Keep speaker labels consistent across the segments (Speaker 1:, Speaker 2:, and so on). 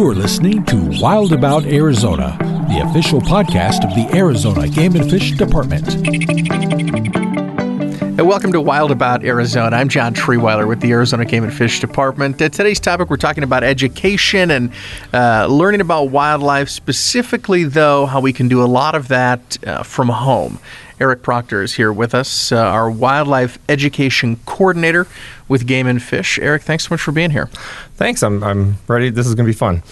Speaker 1: You're listening to Wild About Arizona, the official podcast of the Arizona Game and Fish Department. And welcome to Wild About Arizona. I'm John Treeweiler with the Arizona Game and Fish Department. Uh, today's topic, we're talking about education and uh, learning about wildlife, specifically, though, how we can do a lot of that uh, from home. Eric Proctor is here with us, uh, our wildlife education coordinator with Game and Fish. Eric, thanks so much for being here. Thanks. I'm, I'm ready. This is going to be fun.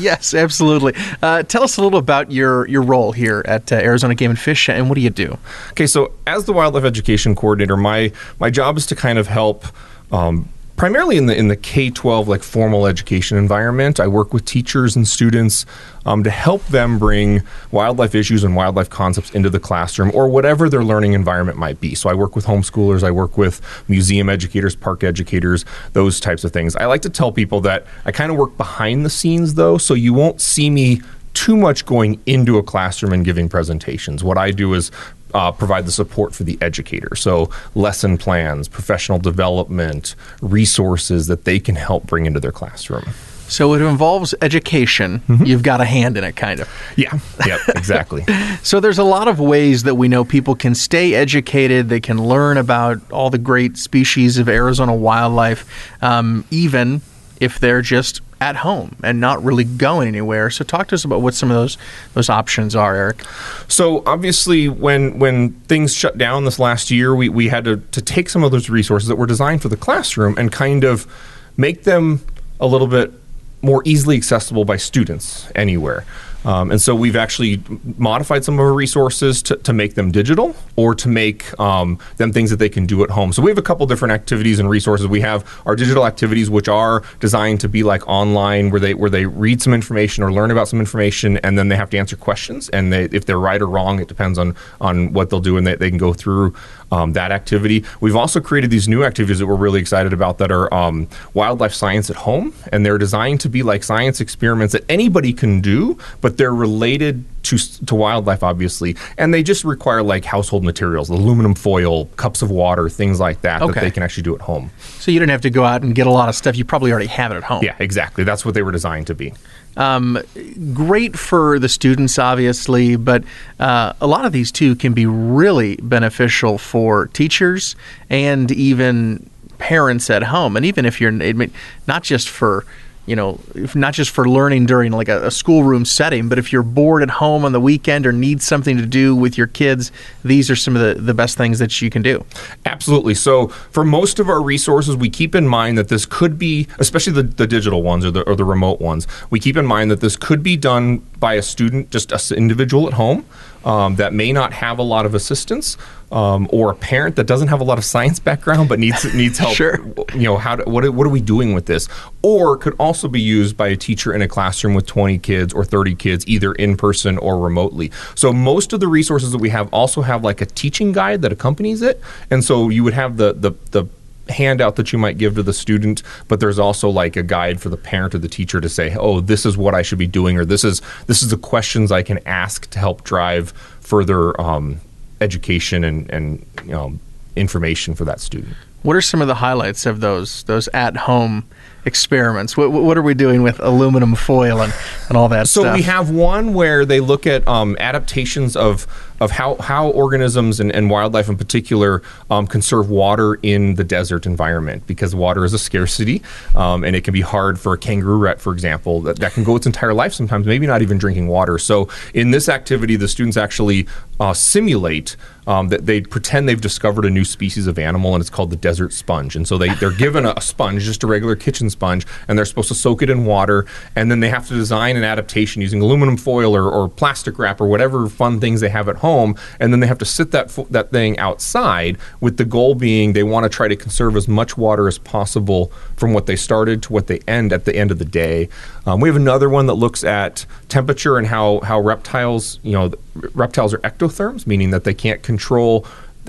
Speaker 1: yes, absolutely. Uh, tell us a little about your, your role here at uh, Arizona Game and Fish and what do you do? Okay, so as the wildlife education coordinator,
Speaker 2: my, my job is to kind of help. Um, primarily in the in the K twelve like formal education environment. I work with teachers and students um, to help them bring wildlife issues and wildlife concepts into the classroom or whatever their learning environment might be. So I work with homeschoolers, I work with museum educators, park educators, those types of things. I like to tell people that I kind of work behind the scenes though, so you won't see me too much going into a classroom and giving presentations. What I do is uh, provide the support for the educator. So, lesson plans, professional development, resources that they can help bring into their
Speaker 1: classroom. So it involves education. Mm-hmm. You've got a hand in it, kind of. Yeah. Yep. Exactly. so there's a lot of ways that we know people can stay educated. They can learn about all the great species of Arizona wildlife, um, even if they're just at home and not really going anywhere. So talk to us about what some of those those options are, Eric. So obviously when when things shut down this last year, we, we had
Speaker 2: to, to take some of those resources that were designed for the classroom and kind of make them a little bit more easily accessible by students anywhere. Um, and so we've actually modified some of our resources to, to make them digital or to make um, them things that they can do at home. So we have a couple different activities and resources. We have our digital activities, which are designed to be like online, where they where they read some information or learn about some information, and then they have to answer questions. And they, if they're right or wrong, it depends on on what they'll do, and they, they can go through um, that activity. We've also created these new activities that we're really excited about that are um, wildlife science at home, and they're designed to be like science experiments that anybody can do, but they're related to, to wildlife, obviously, and they just require like household materials, aluminum foil, cups of water, things like that okay. that they can actually do at home.
Speaker 1: So you don't have to go out and get a lot of stuff. You probably already have it at home. Yeah, exactly. That's what they were designed to be. Um, great for the students, obviously, but uh, a lot of these too can be really beneficial for teachers and even parents at home. And even if you're, I mean, not just for you know, not just for learning during like a, a, schoolroom setting, but if you're bored at home on the weekend or need something to do with your kids, these are some of the, the best things that you can do.
Speaker 2: Absolutely. So, for most of our resources, we keep in mind that this could be, especially the, the digital ones or the, or the remote ones, we keep in mind that this could be done by a student, just an individual at home um, that may not have a lot of assistance um, or a parent that doesn't have a lot of science background but needs needs help. sure. You know, how to what, what are we doing with this? Or could also be used by a teacher in a classroom with 20 kids or 30 kids, either in person or remotely. So most of the resources that we have also have like a teaching guide that accompanies it. And so you would have the, the, the handout that you might give to the student, but there's also like a guide for the parent or the teacher to say, "Oh, this is what I should be doing," or "This is this is the questions I can ask to help drive further um, education and and you know, information for that student."
Speaker 1: What are some of the highlights of those those at home? experiments? What, what are we doing with aluminum foil and, and all that so stuff? we have one where they look at
Speaker 2: um, adaptations of, of how, how organisms and, and wildlife in particular um, conserve water in the desert environment because water is a scarcity um, and it can be hard for a kangaroo rat, for example, that, that can go its entire life sometimes, maybe not even drinking water. So in this activity, the students actually uh, simulate um, that they pretend they've discovered a new species of animal and it's called the desert sponge. And so they, they're given a, a sponge, just a regular kitchen sponge, and they're supposed to soak it in water, and then they have to design an adaptation using aluminum foil or, or plastic wrap or whatever fun things they have at home, and then they have to sit that fo- that thing outside with the goal being they want to try to conserve as much water as possible from what they started to what they end at the end of the day. Um, we have another one that looks at temperature and how how reptiles you know reptiles are ectotherms, meaning that they can't control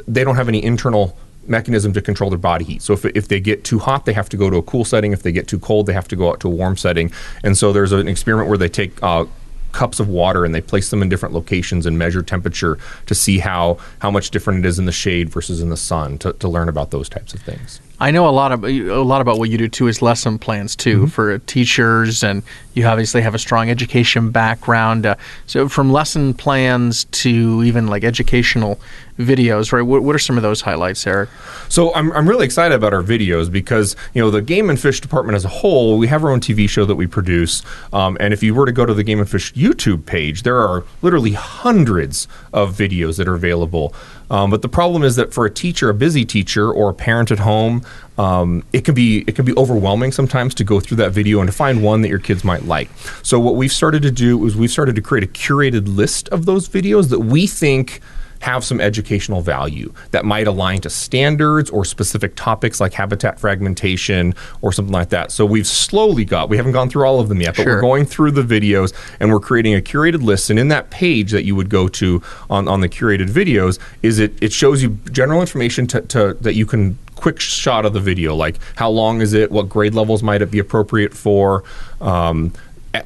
Speaker 2: they don't have any internal mechanism to control their body heat. So if, if they get too hot, they have to go to a cool setting. If they get too cold, they have to go out to a warm setting. And so there's an experiment where they take uh, cups of water and they place them in different locations and measure temperature to see how how much different it is in the shade versus in the sun to, to learn about those types of things.
Speaker 1: I know a lot of a lot about what you do too is lesson plans too mm-hmm. for teachers, and you obviously have a strong education background. Uh, so from lesson plans to even like educational videos, right? What, what are some of those highlights, Eric?
Speaker 2: So I'm I'm really excited about our videos because you know the Game and Fish department as a whole, we have our own TV show that we produce, um, and if you were to go to the Game and Fish YouTube page, there are literally hundreds of videos that are available. Um, but the problem is that for a teacher, a busy teacher, or a parent at home, um, it can be it can be overwhelming sometimes to go through that video and to find one that your kids might like. So what we've started to do is we've started to create a curated list of those videos that we think have some educational value that might align to standards or specific topics like habitat fragmentation or something like that. So we've slowly got, we haven't gone through all of them yet, but sure. we're going through the videos and we're creating a curated list. And in that page that you would go to on, on the curated videos is it, it shows you general information to, to that you can quick shot of the video, like how long is it, what grade levels might it be appropriate for, um,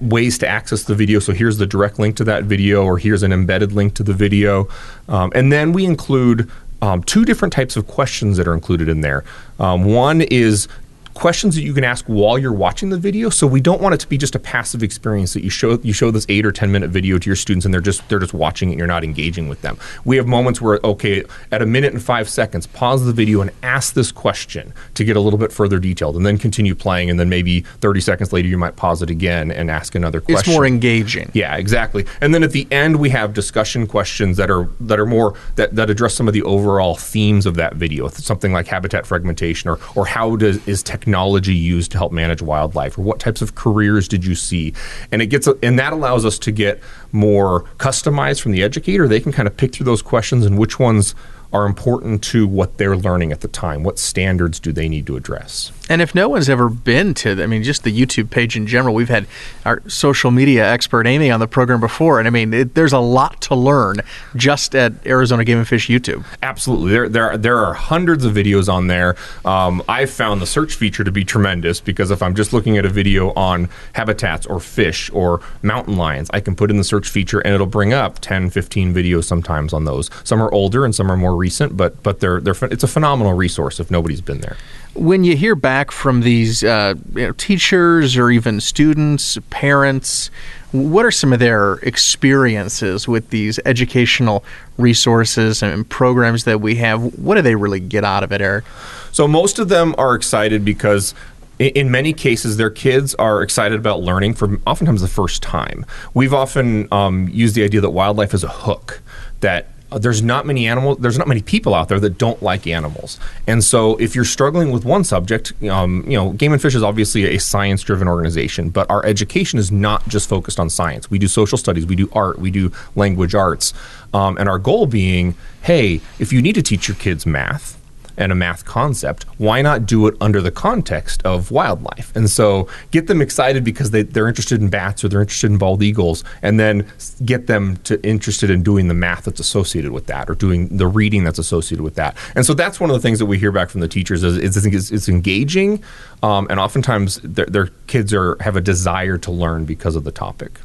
Speaker 2: ways to access the video. So here's the direct link to that video, or here's an embedded link to the video. Um, and then we include um, two different types of questions that are included in there. Um, one is questions that you can ask while you're watching the video. So we don't want it to be just a passive experience that you show you show this eight or ten minute video to your students and they're just they're just watching it. You're not engaging with them. We have moments where okay, at a minute and five seconds, pause the video and ask this question to get a little bit further detailed, and then continue playing. And then maybe 30 seconds later, you might pause it again and ask another question. It's more engaging. Yeah, exactly. And then at the end, we have discussion questions that are that are more that, that address some of the overall themes of that video, something like habitat fragmentation or or how does is technology technology used to help manage wildlife or what types of careers did you see and it gets and that allows us to get more customized from the educator they can kind of pick through those questions and which ones are important to what they're learning at the time. What standards do they need to address?
Speaker 1: And if no one's ever been to, I mean, just the YouTube page in general, we've had our social media expert Amy on the program before, and I mean, it, there's a lot to learn just at Arizona Game and Fish YouTube. Absolutely, there there are, there are hundreds
Speaker 2: of videos on there. Um, I've found the search feature to be tremendous because if I'm just looking at a video on habitats or fish or mountain lions, I can put in the search feature and it'll bring up 10, 15 videos sometimes on those. Some are older and some are more recent recent, but but they're they're it's a phenomenal resource if nobody's been there.
Speaker 1: When you hear back from these uh, you know, teachers or even students, parents, what are some of their experiences with these educational resources and programs that we have? What do they really get out of it, Eric? So most of them are excited because in many cases, their kids
Speaker 2: are excited about learning for oftentimes the first time. We've often um, used the idea that wildlife is a hook that uh, there's not many animals there's not many people out there that don't like animals and so if you're struggling with one subject um, you know game and fish is obviously a science driven organization but our education is not just focused on science we do social studies we do art we do language arts um, and our goal being hey if you need to teach your kids math and a math concept, why not do it under the context of wildlife? And so get them excited because they, they're interested in bats or they're interested in bald eagles, and then get them to interested in doing the math that's associated with that or doing the reading that's associated with that. And so that's one of the things that we hear back from the teachers is, is, is it's, engaging, um, and oftentimes their, their kids are have a desire to learn because of the topic.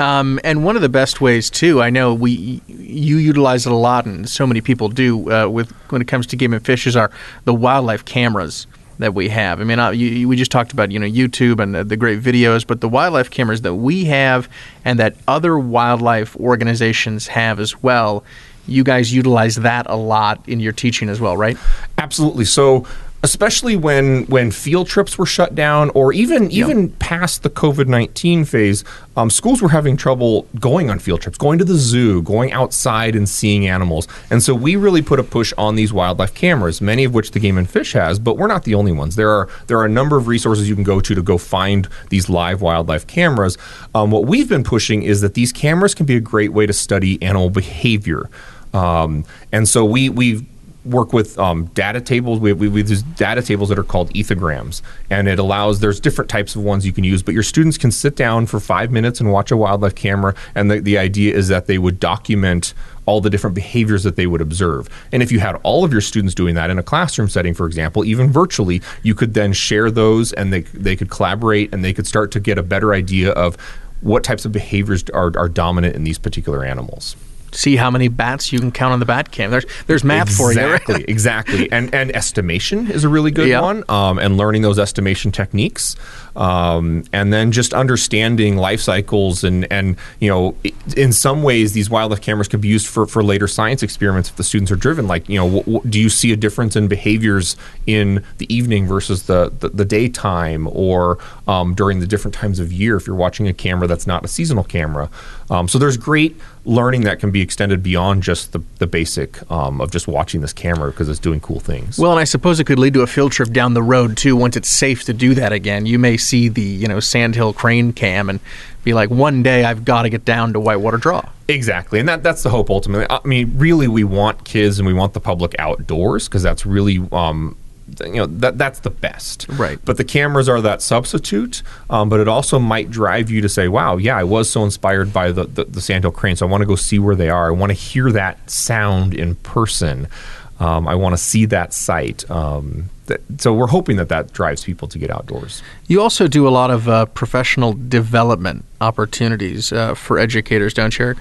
Speaker 1: Um, and one of the best ways too, I know we you utilize it a lot, and so many people do uh, with when it comes to game and fish is our the wildlife cameras that we have. I mean, I, uh, you, we just talked about you know YouTube and the, the, great videos, but the wildlife cameras that we have and that other wildlife organizations have as well. You guys utilize that a lot in your teaching as well, right? Absolutely. So especially when when field trips were shut down, or even yeah. even
Speaker 2: past the COVID nineteen phase, um, schools were having trouble going on field trips, going to the zoo, going outside and seeing animals. And so we really put a push on these wildlife cameras, many of which the Game and Fish has, but we're not the only ones. There are there are a number of resources you can go to to go find these live wildlife cameras. Um, what we've been pushing is that these cameras can be a great way to study animal behavior. Um, and so we we work with um, data tables. We, we, we use data tables that are called ethograms, and it allows there's different types of ones you can use. But your students can sit down for five minutes and watch a wildlife camera, and the, the idea is that they would document all the different behaviors that they would observe. And if you had all of your students doing that in a classroom setting, for example, even virtually, you could then share those and they, they could collaborate and they could start to get a better idea of what types of behaviors are, are dominant in these particular animals see how many bats you can count on the bat cam. There's there's math exactly, for you. Exactly, exactly. And and estimation is a really good one. Um, and learning those estimation techniques, um, and then just understanding life cycles and and you know in some ways these wildlife cameras could be used for for later science experiments if the students are driven. Like you know, w- w- do you see a difference in behaviors in the evening versus the the, the daytime or um, during the different times of year if you're watching a camera that's not a seasonal camera? Um, so there's great learning that can be extended beyond just the, the basic um, of just watching this camera because it's doing cool things.
Speaker 1: Well, and I suppose it could lead to a field trip down the road too. Once it's safe to do that again, you may see the you know Sandhill Crane Cam and be like, one day I've got to get down to Whitewater Draw. Exactly,
Speaker 2: and that that's the hope ultimately. I mean, really, we want kids and we want the public outdoors because that's really um, you know that that's the best. Right. But the cameras are that substitute. Um, but it also might drive you to say, "Wow, yeah, I was so inspired by the the, the sandhill crane, So I want to go see where they are. I want to hear that sound in person. Um, I want to see that sight." Um, so we're hoping that that drives people to get outdoors.
Speaker 1: You also do a lot of uh, professional development opportunities uh, for educators, don't you? Eric?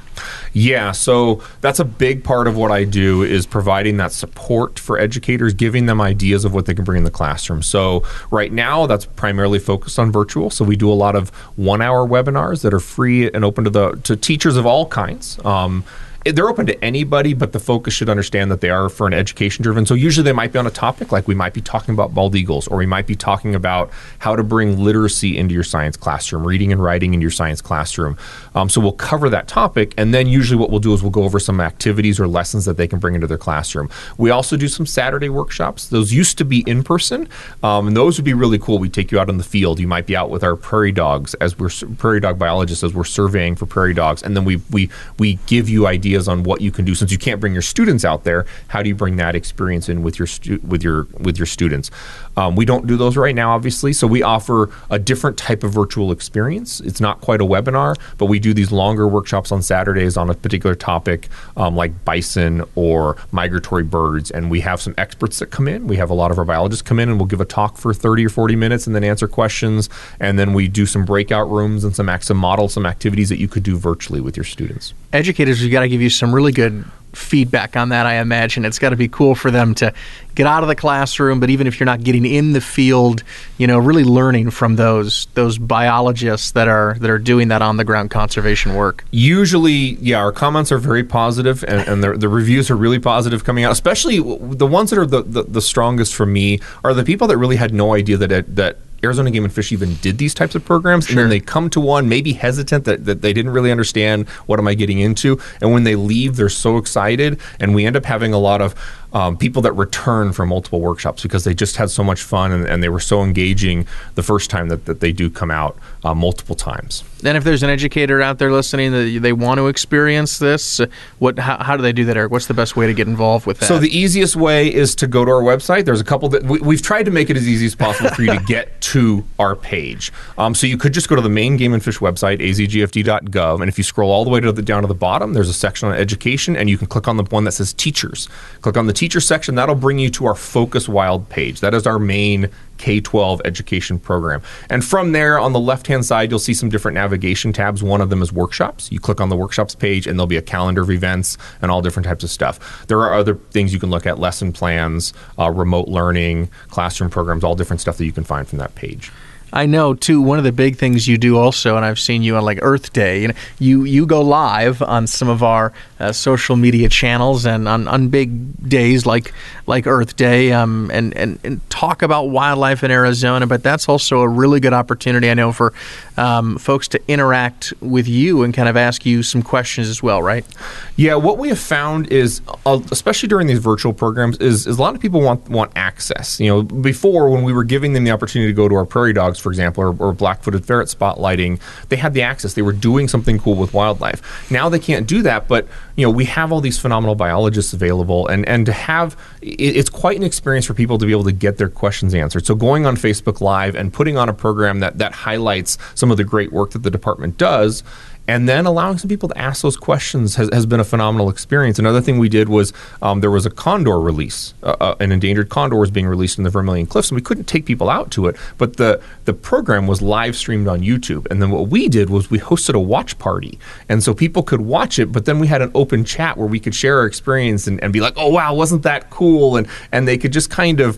Speaker 1: Yeah,
Speaker 2: so that's a big part of what I do is providing that support for educators, giving them ideas of what they can bring in the classroom. So right now, that's primarily focused on virtual. So we do a lot of one-hour webinars that are free and open to the to teachers of all kinds. Um, they're open to anybody, but the focus should understand that they are for an education driven. So usually they might be on a topic like we might be talking about bald eagles, or we might be talking about how to bring literacy into your science classroom, reading and writing in your science classroom. Um, so we'll cover that topic, and then usually what we'll do is we'll go over some activities or lessons that they can bring into their classroom. We also do some Saturday workshops. Those used to be in person, um, and those would be really cool. We take you out in the field. You might be out with our prairie dogs as we're prairie dog biologists as we're surveying for prairie dogs, and then we we we give you ideas ideas on what you can do since you can't bring your students out there. How do you bring that experience in with your stu- with your with your students? Um, we don't do those right now, obviously. So we offer a different type of virtual experience. It's not quite a webinar, but we do these longer workshops on Saturdays on a particular topic, um, like bison or migratory birds. And we have some experts that come in. We have a lot of our biologists come in and we'll give a talk for 30 or 40 minutes and then answer questions. And then we do some breakout rooms and some, some models, some activities that you could do virtually with your students.
Speaker 1: Educators, we got to give you some really good feedback on that, I imagine. It's got to be cool for them to get out of the classroom, but even if you're not getting in the field, you know, really learning from those those biologists that are that are doing that on the ground conservation work. Usually, yeah, our comments are
Speaker 2: very positive, and, and the, the reviews are really positive coming out. Especially the ones that are the, the, the strongest for me are the people that really had no idea that it, that Arizona Game and Fish even did these types of programs, sure. and then they come to one maybe hesitant that, that they didn't really understand what am I getting into, and when they leave, they're so excited, and we end up having a lot of um, people that return from multiple workshops because they just had so much fun and, and they were so engaging the first time that, that they do come out uh, multiple times.
Speaker 1: And if there's an educator out there listening that they want to experience this, what how, how, do they do that, Eric? What's the best way to get involved with that? So the easiest way is to go to our website.
Speaker 2: There's a couple that we, have tried to make it as easy as possible for you to get to our page. Um, so you could just go to the main Game and Fish website, azgfd.gov, and if you scroll all the way to the down to the bottom, there's a section on education, and you can click on the one that says teachers. Click on the teacher section, that'll bring you to our Focus Wild page. That is our main K 12 education program. And from there, on the left hand side, you'll see some different navigation tabs. One of them is workshops. You click on the workshops page, and there'll be a calendar of events and all different types of stuff. There are other things you can look at lesson plans, uh, remote
Speaker 1: learning, classroom programs, all different stuff that you can find from that page. I know too. One of the big things you do also, and I've seen you on like Earth Day. You know, you you go live on some of our uh, social media channels and on, on big days like like Earth Day, um, and, and and talk about wildlife in Arizona. But that's also a really good opportunity, I know, for um, folks to interact with you and kind of ask you some questions as well, right? Yeah. What we have found is, uh, especially during these virtual programs, is, is a lot of people want want
Speaker 2: access. You know, before when we were giving them the opportunity to go to our prairie dogs for example, or, or black footed ferret spotlighting, they had the access. They were doing something cool with wildlife. Now they can't do that, but you know, we have all these phenomenal biologists available, and and to have it's quite an experience for people to be able to get their questions answered. So going on Facebook Live and putting on a program that that highlights some of the great work that the department does and then allowing some people to ask those questions has, has been a phenomenal experience. Another thing we did was um, there was a condor release. Uh, uh, an endangered condor was being released in the Vermilion Cliffs, and we couldn't take people out to it, but the, the program was live streamed on YouTube. And then what we did was we hosted a watch party. And so people could watch it, but then we had an open open chat where we could share our experience and, and be like, oh, wow, wasn't that cool? And, and they could just kind of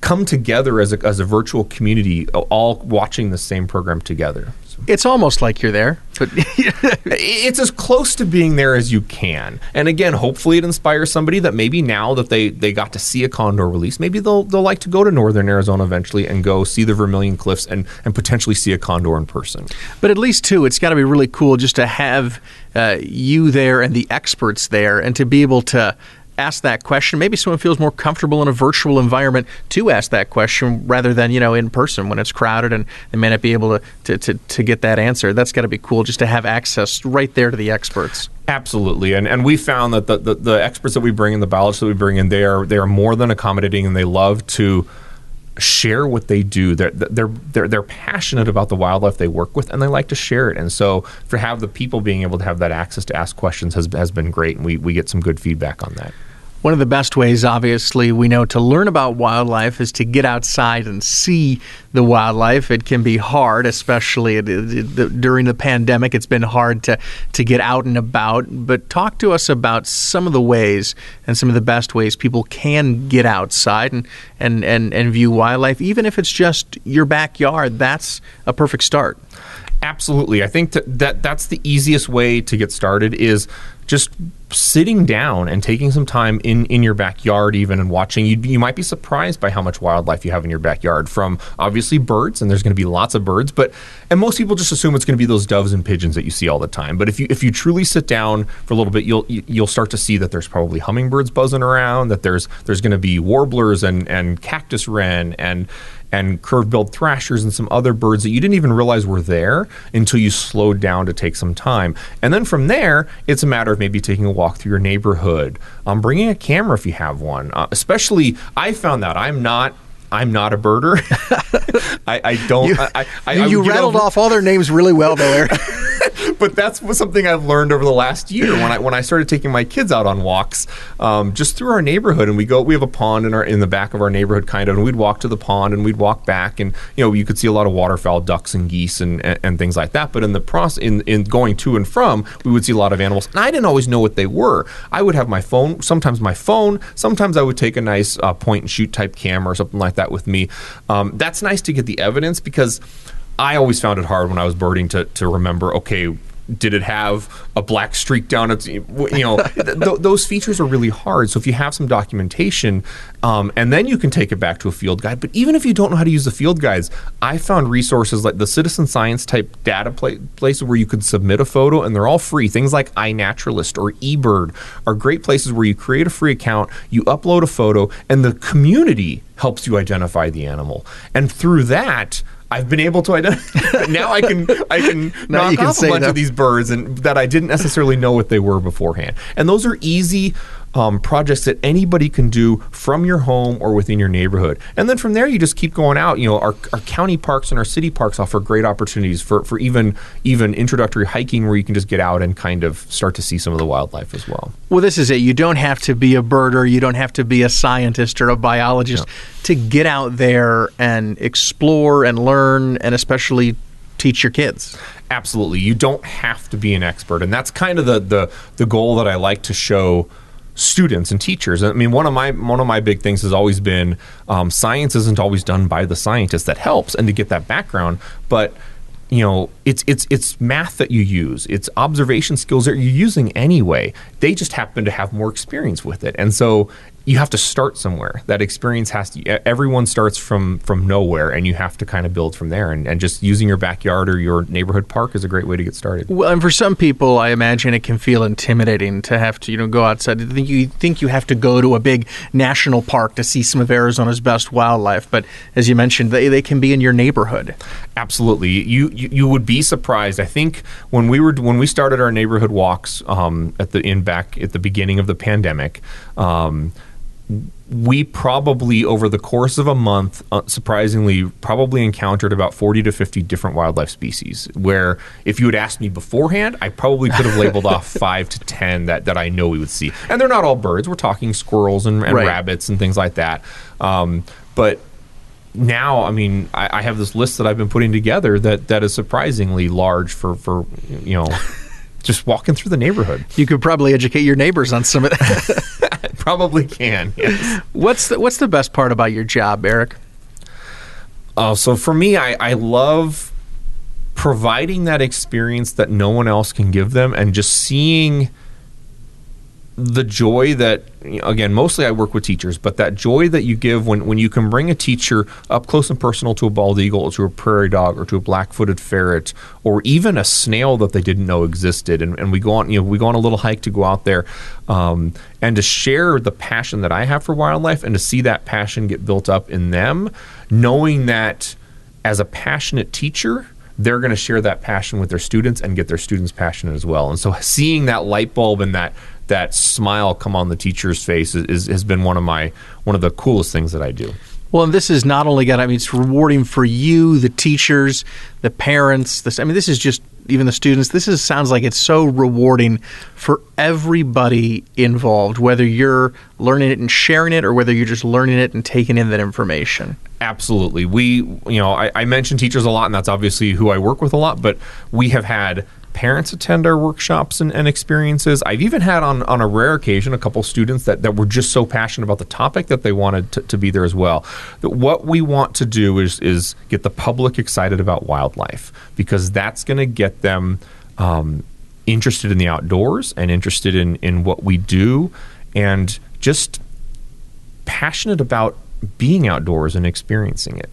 Speaker 2: come together as a, as a virtual community, all watching the same program together it's almost like you're there, but it's as close to being there as you can. And again, hopefully, it inspires somebody that maybe now that they they got to see a Condor release, maybe they'll they'll like to go to Northern Arizona eventually and go see the Vermilion Cliffs and and potentially see a Condor in person.
Speaker 1: But at least too, it's got to be really cool just to have uh, you there and the experts there, and to be able to ask that question. Maybe someone feels more comfortable in a virtual environment to ask that question rather than, you know, in person when it's crowded and they may not be able to, to, to, to get that answer. That's got to be cool just to have access right there to the experts. Absolutely,
Speaker 2: and and we found that the, the, the, experts that we bring in, the ballots that we bring in, they are they are more than accommodating, and they love to share what they do. They're they're they're, they're passionate about the wildlife they work with, and they like to share it. And so, to have the people being able to have that access to ask questions has has been great, and we we get some good feedback on that.
Speaker 1: One of the best ways, obviously, we know to learn about wildlife is to get outside and see the wildlife. It can be hard, especially during the pandemic. It's been hard to, to get out and about. But talk to us about some of the ways and some of the best ways people can get outside and, and, and, and view wildlife, even if it's just your backyard. That's a perfect start absolutely i think to, that that's the easiest way to get started is
Speaker 2: just sitting down and taking some time in, in your backyard even and watching you, you might be surprised by how much wildlife you have in your backyard from obviously birds and there's going to be lots of birds but and most people just assume it's going to be those doves and pigeons that you see all the time but if you if you truly sit down for a little bit you'll you'll start to see that there's probably hummingbirds buzzing around that there's there's going to be warblers and and cactus wren and and curve-billed thrashers and some other birds that you didn't even realize were there until you slowed down to take some time. And then from there, it's a matter of maybe taking a walk through your neighborhood, um, bringing a camera if you have one. Uh, especially, I found out I'm not I'm not a birder. I, I, don't. You, I, I, you, you rattled know, off
Speaker 1: all their names really well there.
Speaker 2: but that's something I've learned over the last year when I when I started taking my kids out on walks, um, just through our neighborhood. And we go, we have a pond in our in the back of our neighborhood, kind of, and we'd walk to the pond and we'd walk back, and you know you could see a lot of waterfowl, ducks and geese, and and, and things like that. But in the process, in in going to and from, we would see a lot of animals, and I didn't always know what they were. I would have my phone, sometimes my phone, sometimes I would take a nice uh, point and shoot type camera or something like that with me. Um, that's nice to get the evidence because. I always found it hard when I was birding to, to remember, okay, did it have a black streak down its you know th- those features are really hard so if you have some documentation um, and then you can take it back to a field guide but even if you don't know how to use the field guides i found resources like the citizen science type data places where you could submit a photo and they're all free things like inaturalist or ebird are great places where you create a free account you upload a photo and the community helps you identify the animal and through that I've been able to identify. now I can I can knock can off a bunch that. of these birds and that I didn't necessarily know what they were beforehand. And those are easy um, projects that anybody can do from your home or within your neighborhood. And then from there, you just keep going out. You know, our, our county parks and our city parks offer great opportunities for, for even even introductory hiking where you can just get out and kind of start to see some of the wildlife as well.
Speaker 1: Well, this is it. You don't have to be a birder, you don't have to be a scientist or a biologist to get out there and explore and learn and especially teach your kids. Absolutely. You don't have to be an expert. And that's kind of the the, the goal
Speaker 2: that I like to show students and teachers. I mean, one of my one of my big things has always been um, science isn't always done by the scientist. That helps, and to get that background, but you know it's it's it's math that you use it's observation skills that you're using anyway they just happen to have more experience with it and so you have to start somewhere. That experience has to. Everyone starts from from nowhere, and you have to kind of build from there. And, and just using your backyard or your neighborhood park is a great way to get started.
Speaker 1: Well, and for some people, I imagine it can feel intimidating to have to you know go outside. think you think you have to go to a big national park to see some of Arizona's best wildlife, but as you mentioned, they, they can be in your neighborhood. Absolutely, you,
Speaker 2: you you would be surprised. I think when we were when we started our neighborhood walks um, at the in back at the beginning of the pandemic. Um, we probably over the course of a month uh, surprisingly probably encountered about 40 to 50 different wildlife species where if you had asked me beforehand i probably could have labeled off 5 to 10 that, that i know we would see and they're not all birds we're talking squirrels and, and right. rabbits and things like that um, but now, I mean, I, I, have this list that I've been putting together that, that is surprisingly large for, for you know, just walking through the neighborhood.
Speaker 1: You could probably educate your neighbors on some of that. probably can. Yes. What's the, what's the best part about your job, Eric? Uh, so for me, I, I love
Speaker 2: providing that experience that no one else can give them, and just seeing the joy that again mostly i work with teachers but that joy that you give when, when you can bring a teacher up close and personal to a bald eagle or to a prairie dog or to a black-footed ferret or even a snail that they didn't know existed and, and we go on you know we go on a little hike to go out there um, and to share the passion that i have for wildlife and to see that passion get built up in them knowing that as a passionate teacher they're going to share that passion with their students and get their students passionate as well. And so seeing that light bulb and that that smile come on the teacher's face is, is, has been one of my one of the coolest things that I
Speaker 1: do. Well, and this is not only got I mean it's rewarding for you, the teachers, the parents, this I mean this is just even the students. This is sounds like it's so rewarding for everybody involved, whether you're learning it and sharing it or whether you're just learning it and taking in that information.
Speaker 2: Absolutely. We you know, I, I mention teachers a lot and that's obviously who I work with a lot, but we have had parents attend our workshops and, and experiences. I've even had on, on a rare occasion a couple students that, that were just so passionate about the topic that they wanted to, to be there as well. what we want to do is is get the public excited about wildlife because that's going to get them um, interested in the outdoors and interested in in what we do and just passionate about being outdoors and experiencing it.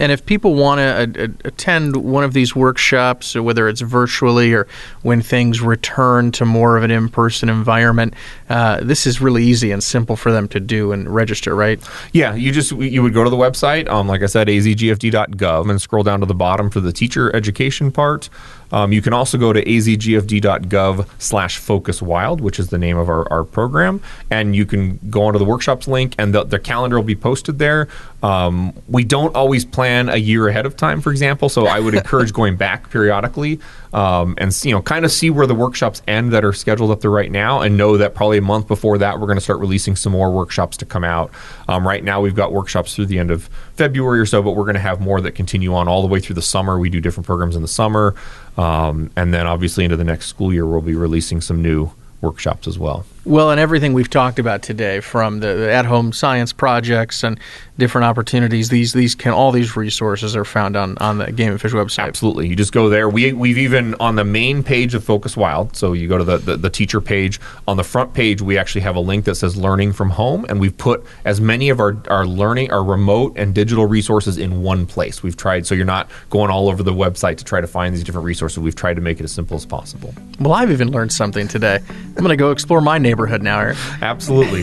Speaker 1: And if people want to attend one of these workshops, whether it's virtually or when things return to more of an in person environment, uh, this is really easy and simple for them to do and register, right? Yeah, you just
Speaker 2: you would go to the website, um, like I said, azgfd.gov, and scroll down to the bottom for the teacher education part. Um, you can also go to azgfd.gov slash focus wild, which is the name of our, our program, and you can go onto the workshops link, and the, the calendar will be posted there. Um, we don't always plan plan a year ahead of time, for example. So I would encourage going back periodically um, and you know kind of see where the workshops end that are scheduled up there right now, and know that probably a month before that we're going to start releasing some more workshops to come out. Um, right now we've got workshops through the end of February or so, but we're going to have more that continue on all the way through the summer. We do different programs in the summer, um, and then obviously into the next school year we'll be releasing some new workshops as well.
Speaker 1: Well, and everything we've talked about today, from the, the at-home science projects and different opportunities, these these can all these resources are found on, on the Game and Fish website. Absolutely, you just
Speaker 2: go there. We we've even on the main page of Focus Wild. So you go to the, the, the teacher page. On the front page, we actually have a link that says Learning from Home, and we've put as many of our our learning, our remote and digital resources in one place. We've tried so you're not going all over the website to try to find these different resources. We've tried to make it as simple as possible.
Speaker 1: Well, I've even learned something today. I'm going to go explore my name neighborhood now, Eric. Absolutely.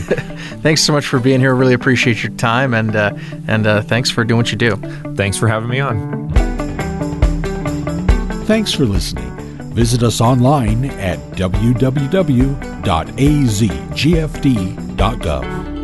Speaker 1: thanks so much for being here. Really appreciate your time, and uh, and uh, thanks for doing what you do. Thanks for having me on. Thanks for listening. Visit us online at www.azgfd.gov.